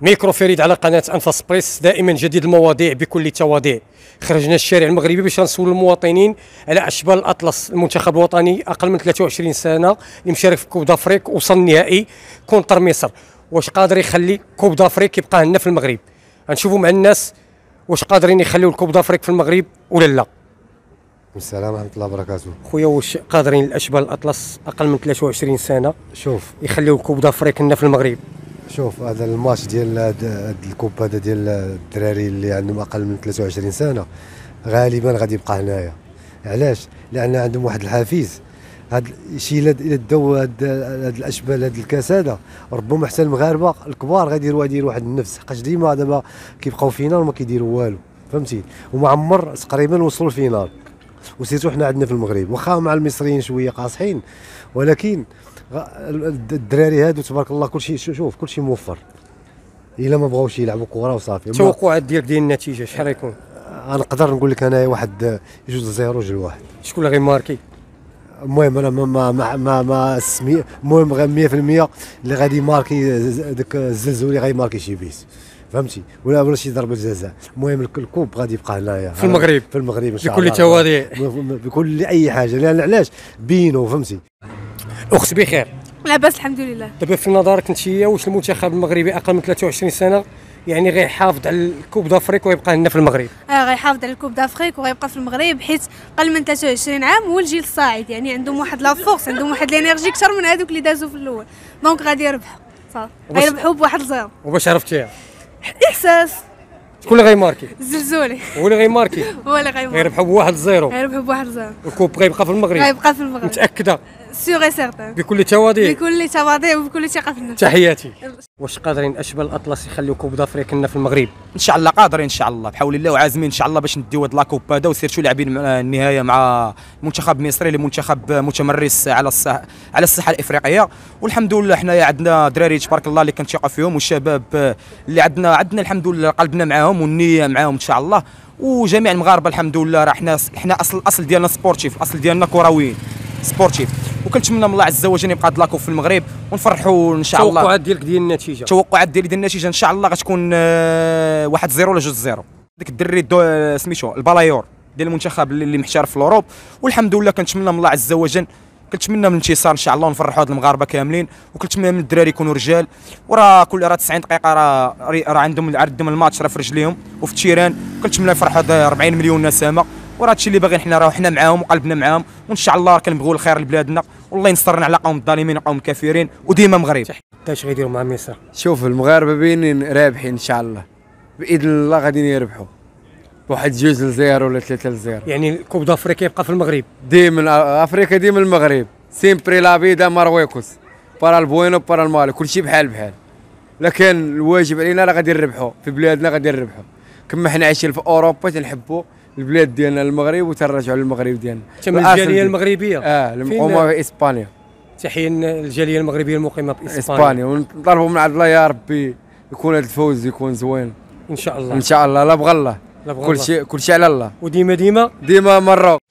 ميكرو فريد على قناة أنفاس بريس دائما جديد المواضيع بكل التواضيع خرجنا الشارع المغربي باش نسول المواطنين على أشبال الأطلس المنتخب الوطني أقل من 23 سنة اللي مشارك في كوب دافريك وصل النهائي كونتر مصر واش قادر يخلي كوب دافريك يبقى هنا في المغرب غنشوفوا مع الناس واش قادرين يخليوا الكوب دافريك في المغرب ولا لا السلام ورحمه الله وبركاته خويا واش قادرين الاشبال الاطلس اقل من 23 سنه شوف يخليوا الكوب دافريك هنا في المغرب شوف هذا الماتش ديال هاد الكوب هذا ديال الدراري اللي عندهم اقل من 23 سنه غالبا غادي يبقى هنايا علاش لان عندهم واحد الحافز هاد الشيء الا داو هاد الاشبال هاد الكساده ربما حتى المغاربه الكبار غادي يديروا غادي واحد النفس حقاش ديما دابا كيبقاو فينال وما كيديروا والو فهمتي وما عمر تقريبا وصلوا الفينال وسيرتو حنا عندنا في المغرب واخا مع المصريين شويه قاصحين ولكن الدراري هادو تبارك الله كلشي شوف كلشي موفر الا ما بغاوش يلعبوا كره وصافي التوقعات ديالك ديال النتيجه شحال غيكون غنقدر نقول لك انايا واحد جوج زيرو جوج واحد شكون اللي غيماركي المهم انا ما ما ما ما السميه المهم 100% اللي غادي يماركي ذاك الزلزولي غيماركي شي بيس فهمتي ولا ولا شي ضربه جزاء المهم الكوب غادي يبقى هنايا في المغرب في المغرب ان شاء الله بكل تواضع بكل اي حاجه لان علاش بينو فهمتي الاخت بخير لاباس الحمد لله دابا طيب، في نظرك انت واش المنتخب المغربي اقل من 23 سنه يعني غيحافظ على الكوب دافريك ويبقى هنا في المغرب اه غيحافظ على الكوب دافريك وغيبقى في المغرب حيت قل من 23 عام هو الجيل الصاعد يعني عندهم واحد لا فورس عندهم واحد الانرجي اكثر من هذوك اللي دازوا في الاول دونك غادي يربحوا صافي غيربحوا بواحد الزيرو وباش عرفتيها احساس شكون اللي غيماركي الزلزولي هو اللي غيماركي هو اللي غيماركي غيربحوا بواحد زيرو غيربحوا بواحد زيرو الكوب غيبقى في المغرب غيبقى في المغرب متاكده سيغ سيغتان بكل تواضع بكل تواضع وبكل ثقه في النفس تحياتي واش قادرين اشبال الاطلس يخليو كوب دافريك لنا في المغرب ان شاء الله قادرين ان شاء الله بحول الله وعازمين ان شاء الله باش نديو هاد لاكوب هذا وسيرتو لاعبين النهايه مع منتخب مصري اللي منتخب متمرس على الصح على الساحه الافريقيه والحمد لله حنايا عندنا دراري تبارك الله اللي كنثقوا فيهم والشباب اللي عندنا عندنا الحمد لله قلبنا معاهم والنيه معاهم ان شاء الله وجميع المغاربه الحمد لله راه حنا حنا اصل الاصل ديالنا سبورتيف الاصل ديالنا كرويين سبورتيف وكنتمنى من الله عز وجل يبقى هذا لاكوب في المغرب ونفرحوا ان شاء الله التوقعات ديالك ديال النتيجه التوقعات ديالي ديال النتيجه ان شاء الله غتكون آه، واحد زيرو ولا جوج زيرو ديك الدري آه، سميتو البلايور ديال المنتخب اللي محترف في الاوروب والحمد لله كنتمنى من الله عز وجل كنتمنى من الانتصار ان شاء الله ونفرحوا هاد المغاربه كاملين وكنتمنى من الدراري يكونوا رجال وراه كل راه 90 دقيقه راه راه عندهم عندهم الماتش راه في رجليهم وفي التيران كنتمنى يفرحوا هاد 40 مليون نسامه وراه هادشي اللي باغيين حنا راه حنا معاهم وقلبنا معاهم وان شاء الله كنبغيو الخير لبلادنا والله ينصرنا على قوم الظالمين وقوم الكافرين وديما مغرب اش غيديروا مع مصر شوف المغاربه باينين رابحين ان شاء الله باذن الله غاديين يربحوا واحد جوج لزيرو ولا ثلاثه لزيرو يعني كوب دافريكا يبقى في المغرب ديما افريقيا ديما المغرب سيمبري فيدا مارويكوس بارا البوينو بارا المالي كلشي بحال بحال لكن الواجب علينا راه غادي نربحوا في بلادنا غادي نربحوا كما حنا عايشين في اوروبا تنحبوا البلاد ديالنا المغرب وتنرجعوا للمغرب ديالنا تم الجاليه المغربيه اه المقومه في اسبانيا تحيه الجاليه المغربيه المقيمه في اسبانيا اسبانيا ونطلبوا من عند الله يا ربي يكون هذا الفوز يكون زوين ان شاء الله ان شاء الله لا بغى الله كل شيء كل شيء على الله وديما ديما ديما مرة